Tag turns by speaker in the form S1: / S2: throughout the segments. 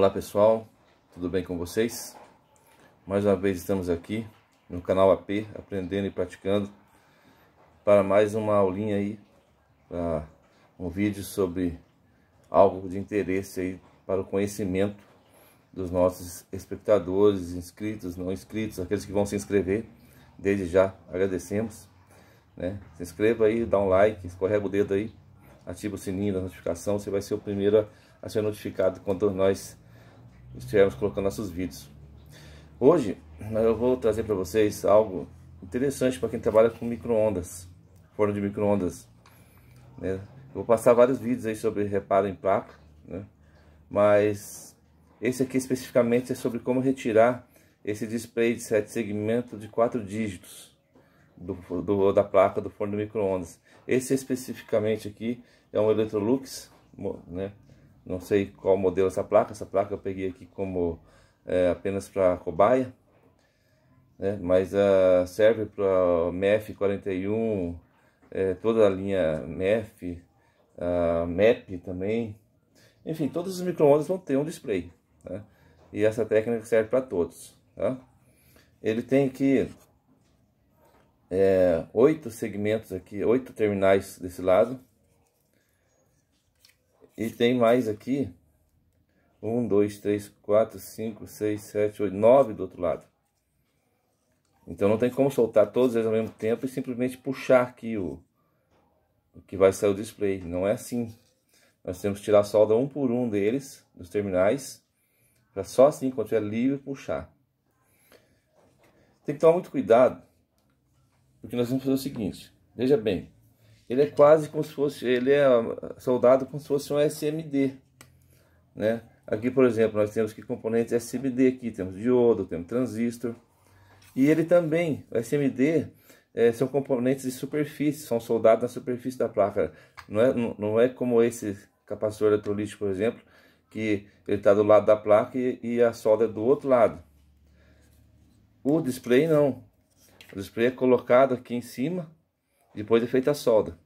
S1: Olá pessoal, tudo bem com vocês? Mais uma vez estamos aqui no canal AP, aprendendo e praticando para mais uma aulinha aí, um vídeo sobre algo de interesse aí para o conhecimento dos nossos espectadores, inscritos, não inscritos, aqueles que vão se inscrever, desde já agradecemos, né? Se inscreva aí, dá um like, escorrega o dedo aí, ativa o sininho da notificação, você vai ser o primeiro a ser notificado quando nós estivermos colocando nossos vídeos. Hoje eu vou trazer para vocês algo interessante para quem trabalha com microondas, forno de microondas. Né? vou passar vários vídeos aí sobre reparo em placa, né? mas esse aqui especificamente é sobre como retirar esse display de 7 segmentos de 4 dígitos do, do, da placa do forno de microondas. Esse especificamente aqui é um Electrolux, né? não sei qual modelo essa placa, essa placa eu peguei aqui como é, apenas para cobaia, né? mas uh, serve para MEF 41, é, toda a linha MEF, uh, MEP também, enfim, todos os micro-ondas vão ter um display, né? e essa técnica serve para todos. Tá? Ele tem aqui é, oito segmentos aqui, oito terminais desse lado, e tem mais aqui. Um, dois, três, quatro, cinco, seis, sete, oito, nove do outro lado. Então não tem como soltar todos eles ao mesmo tempo e simplesmente puxar aqui o, o que vai sair o display. Não é assim. Nós temos que tirar a solda um por um deles, dos terminais, para só assim, quando estiver livre, puxar. Tem que tomar muito cuidado, porque nós vamos fazer o seguinte. Veja bem, ele é quase como se fosse, ele é soldado como se fosse um SMD, né? Aqui, por exemplo, nós temos que componentes SMD aqui, temos diodo, temos transistor. E ele também, o SMD, é, são componentes de superfície, são soldados na superfície da placa. Não é, não é como esse capacitor eletrolítico, por exemplo, que ele está do lado da placa e, e a solda é do outro lado. O display não. O display é colocado aqui em cima depois é feita a solda.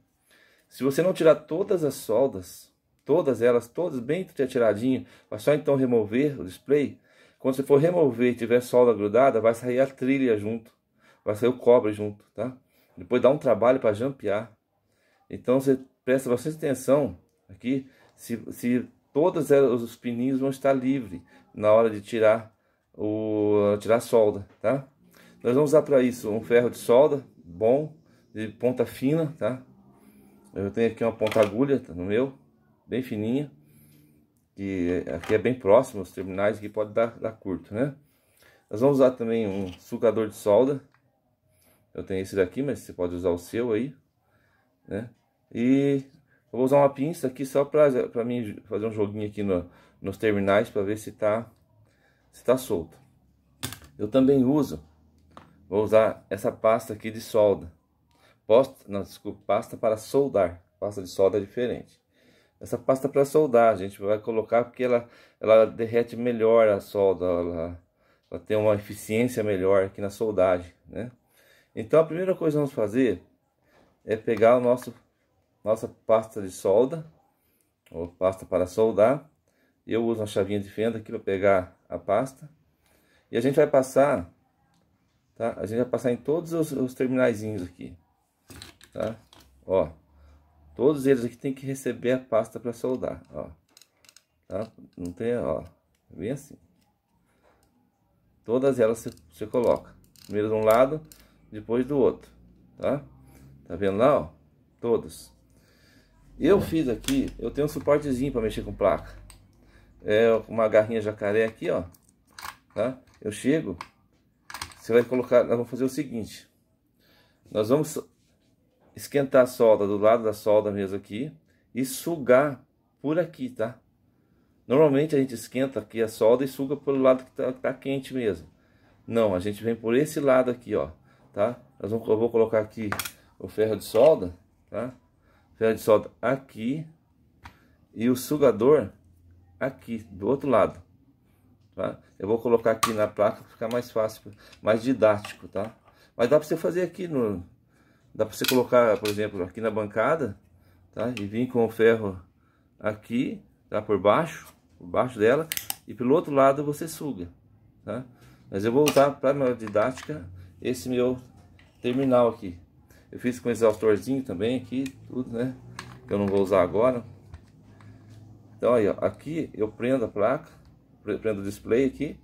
S1: Se você não tirar todas as soldas, todas elas, todas bem tiradinho, vai só então remover o display. Quando você for remover e tiver solda grudada, vai sair a trilha junto, vai sair o cobre junto, tá? Depois dá um trabalho para jampear. Então você presta bastante atenção aqui se, se todas elas, os pininhos vão estar livres na hora de tirar o tirar a solda, tá? Nós vamos usar para isso um ferro de solda bom de ponta fina, tá? Eu tenho aqui uma ponta agulha tá, no meu, bem fininha. Que aqui é bem próximo os terminais que pode dar, dar curto, né? Nós vamos usar também um sucador de solda. Eu tenho esse daqui, mas você pode usar o seu aí, né? E eu vou usar uma pinça aqui só para pra mim fazer um joguinho aqui no, nos terminais para ver se tá, se tá solto. Eu também uso, vou usar essa pasta aqui de solda. Posta, não, desculpa, pasta para soldar. Pasta de solda é diferente. Essa pasta é para soldar a gente vai colocar porque ela, ela derrete melhor a solda, ela, ela tem uma eficiência melhor aqui na soldagem, né? Então a primeira coisa que vamos fazer é pegar o nosso nossa pasta de solda ou pasta para soldar. Eu uso uma chavinha de fenda aqui para pegar a pasta e a gente vai passar, tá? A gente vai passar em todos os, os terminaizinhos aqui tá? Ó, todos eles aqui tem que receber a pasta para soldar, ó. Tá? Não tem, ó, bem assim. Todas elas você coloca, primeiro de um lado, depois do outro, tá? Tá vendo lá, ó? Todos. Eu fiz aqui, eu tenho um suportezinho para mexer com placa. É uma garrinha jacaré aqui, ó. Tá? Eu chego, você vai colocar, nós vamos fazer o seguinte. Nós vamos esquentar a solda do lado da solda mesmo aqui e sugar por aqui, tá? Normalmente a gente esquenta aqui a solda e suga pelo lado que tá, tá quente mesmo. Não, a gente vem por esse lado aqui, ó, tá? Nós vamos, eu vou colocar aqui o ferro de solda, tá? Ferro de solda aqui e o sugador aqui, do outro lado, tá? Eu vou colocar aqui na placa para ficar mais fácil, mais didático, tá? Mas dá para você fazer aqui no, Dá para você colocar, por exemplo, aqui na bancada, tá? E vir com o ferro aqui, tá? Por baixo, por baixo dela. E pelo outro lado você suga, tá? Mas eu vou usar para minha didática esse meu terminal aqui. Eu fiz com exaustorzinho também aqui, tudo, né? Que eu não vou usar agora. Então aí, ó, aqui eu prendo a placa, prendo o display aqui.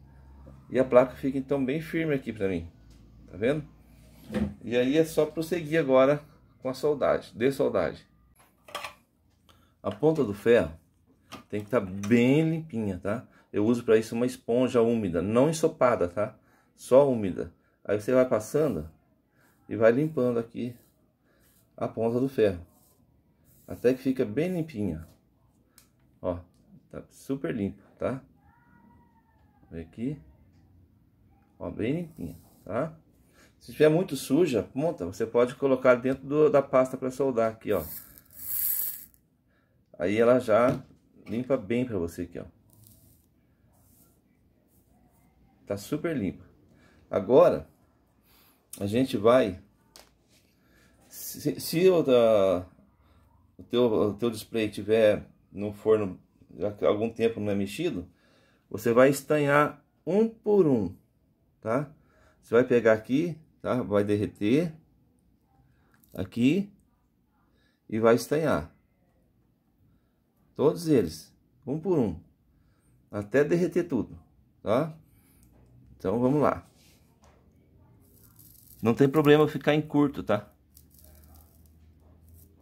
S1: E a placa fica então bem firme aqui para mim. Tá vendo? E aí é só prosseguir agora com a soldagem, soldagem. A ponta do ferro tem que estar tá bem limpinha, tá? Eu uso para isso uma esponja úmida, não ensopada, tá? Só úmida. Aí você vai passando e vai limpando aqui a ponta do ferro. Até que fica bem limpinha. Ó, tá super limpo, tá? Vem aqui. Ó, bem limpinha, tá? Se estiver muito suja, ponta, você pode colocar dentro do, da pasta para soldar aqui, ó. Aí ela já limpa bem para você aqui, ó. Tá super limpa. Agora, a gente vai... Se, se o, da, o, teu, o teu display tiver no forno já algum tempo não é mexido, você vai estanhar um por um, tá? Você vai pegar aqui, tá? Vai derreter aqui e vai estanhar. Todos eles, um por um, até derreter tudo, tá? Então vamos lá. Não tem problema ficar em curto, tá?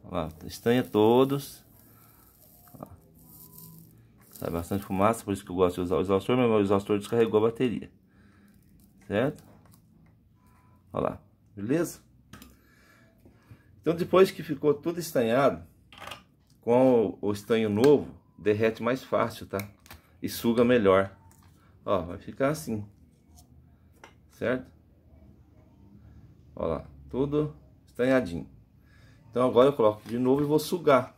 S1: Lá, estanha todos. Sai bastante fumaça, por isso que eu gosto de usar o exaustor, mas o exaustor descarregou a bateria. Certo? Olha lá, beleza? Então depois que ficou tudo estanhado, com o estanho novo, derrete mais fácil, tá? E suga melhor. Ó, vai ficar assim. Certo? Ó lá, tudo estanhadinho. Então agora eu coloco de novo e vou sugar.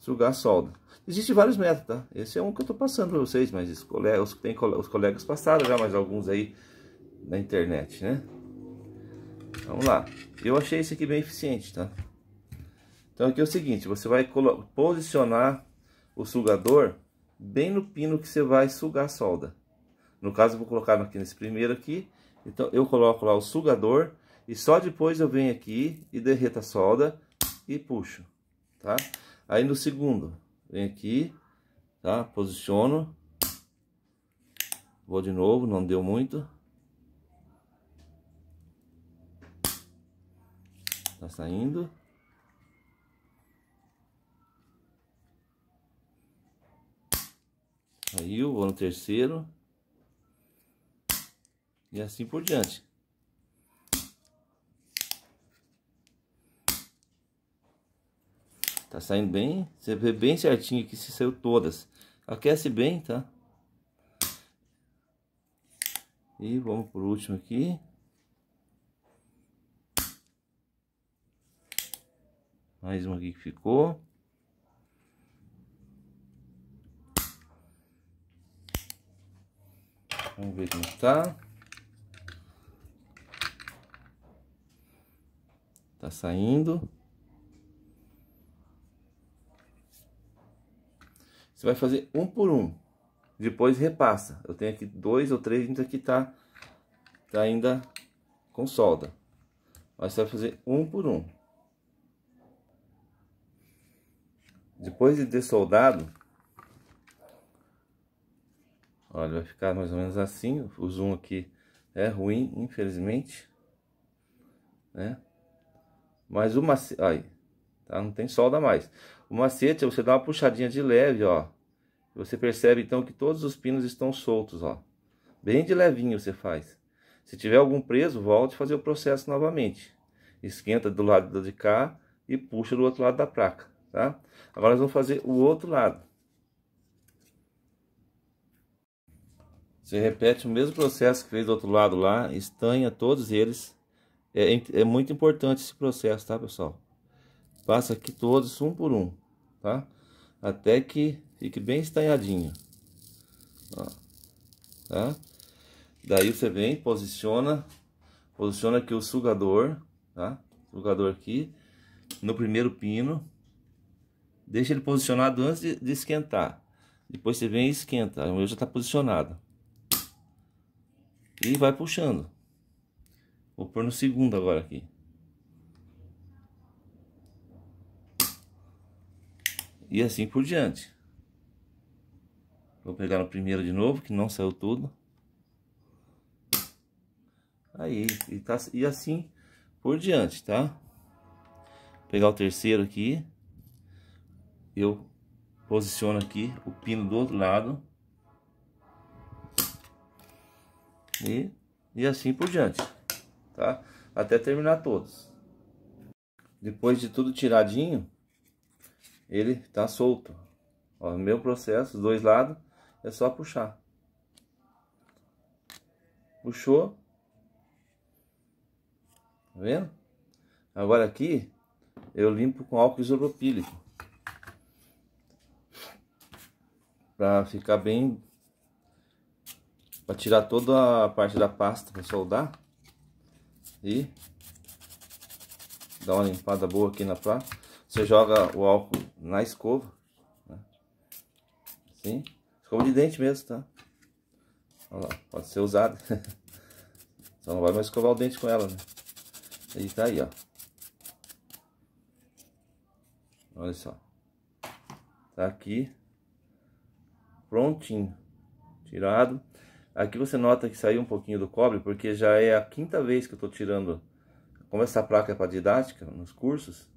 S1: Sugar a solda. Existem vários métodos, tá? Esse é um que eu tô passando para vocês, mas os colegas, tem, os colegas passaram já, mas alguns aí na internet, né? Vamos lá. Eu achei esse aqui bem eficiente, tá? Então aqui é o seguinte, você vai posicionar o sugador bem no pino que você vai sugar a solda. No caso, eu vou colocar aqui nesse primeiro aqui. Então eu coloco lá o sugador e só depois eu venho aqui e derreto a solda e puxo, tá? Aí no segundo, venho aqui, tá? Posiciono. Vou de novo, não deu muito. Tá saindo. Aí eu vou no terceiro. E assim por diante. Tá saindo bem. Você vê bem certinho que se saiu todas. Aquece bem, tá? E vamos por último aqui. Mais um aqui que ficou. Vamos ver como está. Está saindo. Você vai fazer um por um. Depois repassa. Eu tenho aqui dois ou três ainda que está tá ainda com solda. Mas você vai fazer um por um. Depois de dessoldado, olha, vai ficar mais ou menos assim. O zoom aqui é ruim, infelizmente, né? Mas o macete, aí, tá? Não tem solda mais. O macete, você dá uma puxadinha de leve, ó. Você percebe então que todos os pinos estão soltos, ó. Bem de levinho você faz. Se tiver algum preso, volte a fazer o processo novamente. Esquenta do lado de cá e puxa do outro lado da placa tá? Agora nós vamos fazer o outro lado. Você repete o mesmo processo que fez do outro lado lá, estanha todos eles. É, é, é muito importante esse processo, tá, pessoal? Passa aqui todos um por um, tá? Até que fique bem estanhadinho. Ó, tá? Daí você vem, posiciona, posiciona aqui o sugador, tá? Sugador aqui no primeiro pino Deixa ele posicionado antes de, de esquentar. Depois você vem e esquenta. O meu já está posicionado. E vai puxando. Vou pôr no segundo agora aqui. E assim por diante. Vou pegar no primeiro de novo, que não saiu tudo. Aí, e, tá, e assim por diante, tá? Vou pegar o terceiro aqui eu posiciono aqui o pino do outro lado e, e assim por diante, tá? Até terminar todos. Depois de tudo tiradinho, ele tá solto. o meu processo, os dois lados, é só puxar. Puxou. Tá vendo? Agora aqui, eu limpo com álcool isopropílico. para ficar bem para tirar toda a parte da pasta para soldar e dá uma limpada boa aqui na placa. você joga o álcool na escova né? assim escova de dente mesmo tá Olha lá, pode ser usada só não vai mais escovar o dente com ela né e tá aí ó olha só tá aqui prontinho, tirado. Aqui você nota que saiu um pouquinho do cobre, porque já é a quinta vez que eu estou tirando. Como essa placa é para didática, nos cursos,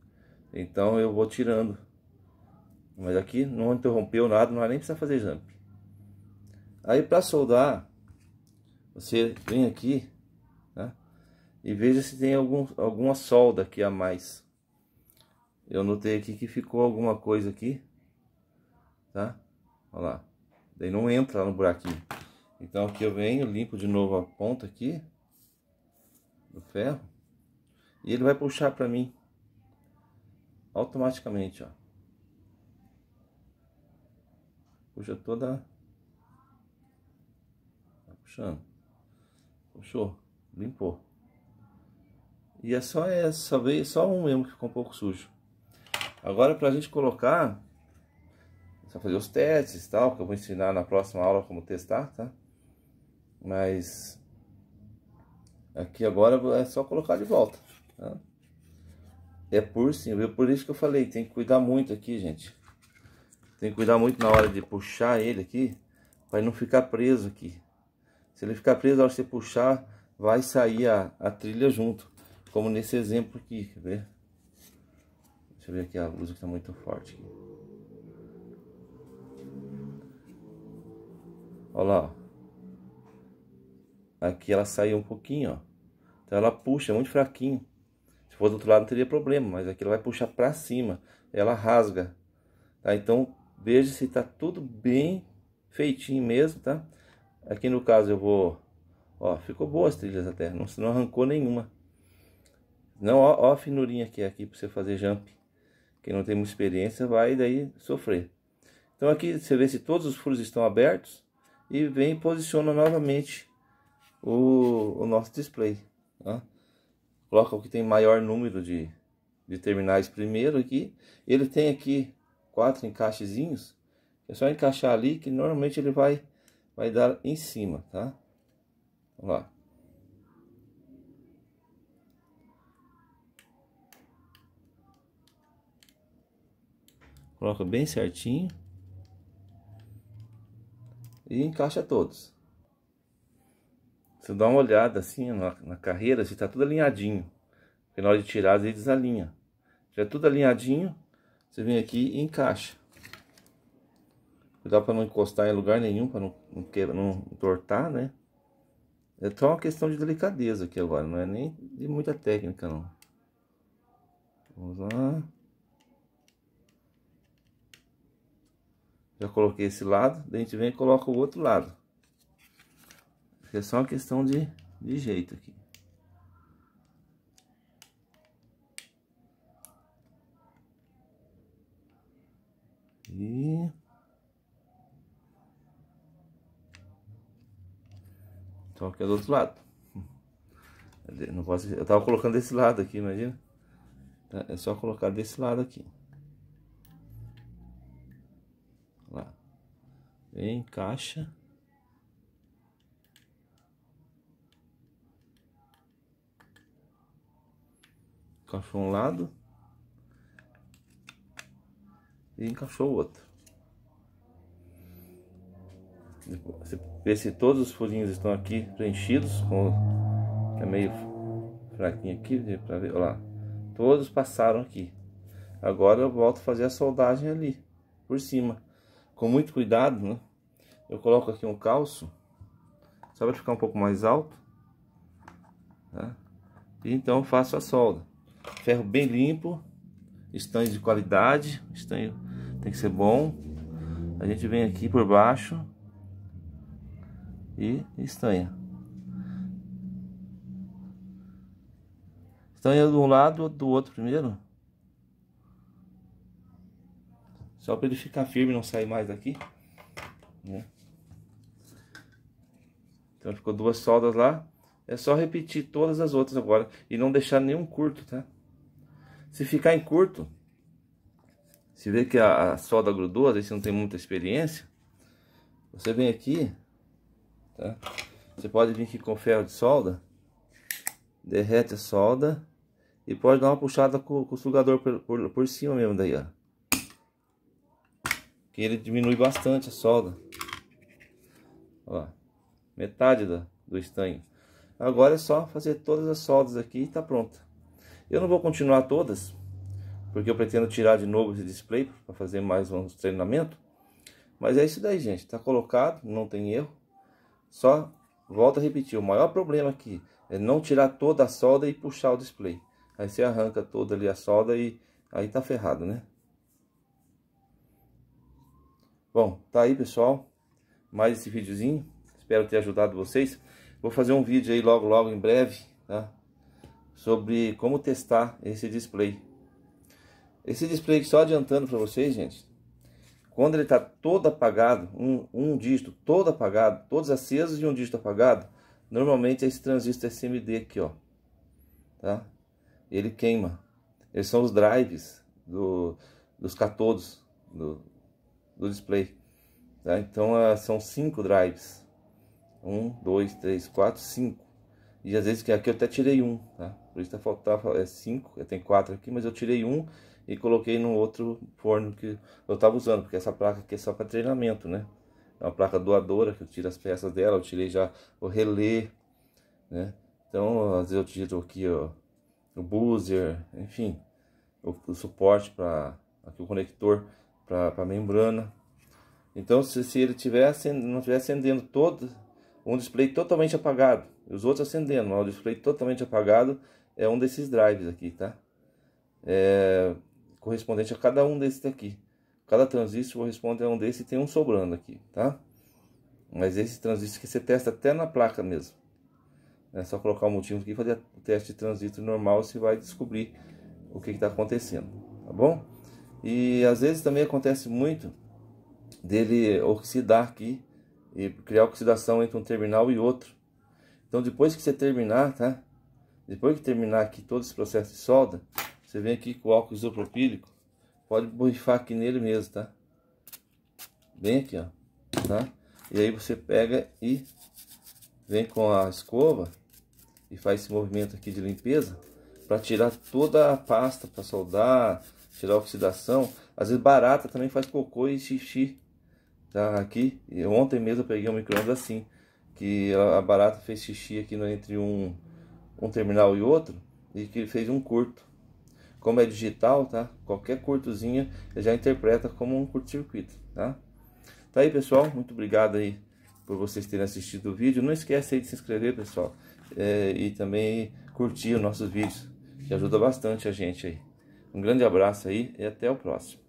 S1: então eu vou tirando. Mas aqui não interrompeu nada, não nem precisa fazer jump. Aí para soldar, você vem aqui né, e veja se tem algum, alguma solda aqui a mais. Eu notei aqui que ficou alguma coisa aqui, tá? Olha lá. Daí não entra lá no buraquinho. Então aqui eu venho, limpo de novo a ponta aqui do ferro. E ele vai puxar para mim automaticamente, ó. Puxa toda... Tá puxando. Puxou, limpou. E é só essa vez, só um mesmo que ficou um pouco sujo. Agora para a gente colocar só fazer os testes e tal, que eu vou ensinar na próxima aula como testar, tá? Mas aqui agora é só colocar de volta, tá? É por sim, é por isso que eu falei, tem que cuidar muito aqui, gente. Tem que cuidar muito na hora de puxar ele aqui, para não ficar preso aqui. Se ele ficar preso, ao você puxar, vai sair a, a trilha junto. Como nesse exemplo aqui, quer ver? Deixa eu ver aqui a luz que está muito forte aqui. Olha lá, Aqui ela saiu um pouquinho, ó. Então ela puxa, é muito fraquinho. Se fosse do outro lado não teria problema, mas aqui ela vai puxar para cima. Ela rasga. Tá? Então veja se tá tudo bem feitinho mesmo, tá? Aqui no caso eu vou... Ó, ficou boa as trilhas até, não, não arrancou nenhuma. Não, ó, ó a finurinha que é aqui para você fazer jump. Quem não tem muita experiência vai daí sofrer. Então aqui você vê se todos os furos estão abertos e vem e posiciona novamente o, o nosso display. Né? Coloca o que tem maior número de, de terminais primeiro aqui. Ele tem aqui quatro encaixezinhos. É só encaixar ali que normalmente ele vai, vai dar em cima, tá? Vamos lá. Coloca bem certinho e encaixa todos. Você dá uma olhada assim na, na carreira, se assim, está tudo alinhadinho. Porque na hora de tirar, ele desalinha. Já tudo alinhadinho, você vem aqui e encaixa. Cuidado para não encostar em lugar nenhum, para não, não, quebra, não tortar, né? É só uma questão de delicadeza aqui agora, não é nem de muita técnica, não. Vamos lá. Já coloquei esse lado, daí a gente vem e coloca o outro lado. É só uma questão de, de jeito aqui. E... Só que é do outro lado. não posso, eu tava colocando desse lado aqui, imagina. É só colocar desse lado aqui. encaixa. Encaixou um lado. E encaixou o outro. Você vê se todos os furinhos estão aqui preenchidos. Com, é meio fraquinho aqui, para ver. Olha lá. Todos passaram aqui. Agora eu volto a fazer a soldagem ali, por cima com muito cuidado, né? Eu coloco aqui um calço, só para ficar um pouco mais alto, tá? E então faço a solda. Ferro bem limpo, estanho de qualidade, estanho tem que ser bom. A gente vem aqui por baixo e estanha. Estanha de um lado ou do outro primeiro. Só para ele ficar firme, não sair mais daqui. Né? Então ficou duas soldas lá. É só repetir todas as outras agora. E não deixar nenhum curto, tá? Se ficar em curto, se vê que a, a solda grudou, às vezes você não tem muita experiência. Você vem aqui, tá? Você pode vir aqui com ferro de solda. Derrete a solda. E pode dar uma puxada com, com o sugador por, por, por cima mesmo daí, ó que ele diminui bastante a solda. Ó, metade do, do estanho. Agora é só fazer todas as soldas aqui e tá pronta. Eu não vou continuar todas, porque eu pretendo tirar de novo esse display para fazer mais um treinamento. Mas é isso daí, gente. Tá colocado, não tem erro. Só volta a repetir, o maior problema aqui é não tirar toda a solda e puxar o display. Aí você arranca toda ali a solda e aí tá ferrado, né? Bom, tá aí pessoal, mais esse videozinho, espero ter ajudado vocês. Vou fazer um vídeo aí logo logo em breve, tá? Sobre como testar esse display. Esse display, só adiantando para vocês, gente, quando ele está todo apagado, um, um dígito todo apagado, todos acesos e um dígito apagado, normalmente esse transistor SMD aqui, ó, tá? Ele queima. Esses são os drives do, dos catodos do, do display. Tá? Então uh, são cinco drives. Um, dois, três, quatro, cinco. E às vezes que aqui eu até tirei um, tá? Por isso tá faltava é cinco, eu tenho quatro aqui, mas eu tirei um e coloquei no outro forno que eu estava usando, porque essa placa aqui é só para treinamento, né? É uma placa doadora que eu tiro as peças dela, eu tirei já o relé, né? Então, às vezes eu tiro aqui ó, o buzzer, enfim, o, o suporte para aqui o conector para a membrana. Então, se, se ele tiver não estiver acendendo todo, um display totalmente apagado, e os outros acendendo, mas o display totalmente apagado é um desses drives aqui, tá? É, correspondente a cada um desses aqui, Cada transistor corresponde a um desses e tem um sobrando aqui, tá? Mas esse transistor que você testa até na placa mesmo. É só colocar o multímetro motivo aqui e fazer o teste de transistor normal, você vai descobrir o que está acontecendo, tá bom? E às vezes também acontece muito dele oxidar aqui e criar oxidação entre um terminal e outro. Então depois que você terminar, tá? Depois que terminar aqui todo esse processo de solda, você vem aqui com o álcool isopropílico, pode borrifar aqui nele mesmo, tá? Bem aqui, ó, tá? E aí você pega e vem com a escova e faz esse movimento aqui de limpeza para tirar toda a pasta para soldar, tirar oxidação. Às vezes barata também faz cocô e xixi. Tá aqui, ontem mesmo eu peguei um micro-ondas assim, que a barata fez xixi aqui no, entre um, um terminal e outro e que fez um curto. Como é digital, tá? Qualquer curtozinha já interpreta como um curto-circuito, tá? Tá aí, pessoal. Muito obrigado aí por vocês terem assistido o vídeo. Não esquece aí de se inscrever, pessoal. É, e também curtir os nossos vídeos, que ajuda bastante a gente aí. Um grande abraço aí e até o próximo.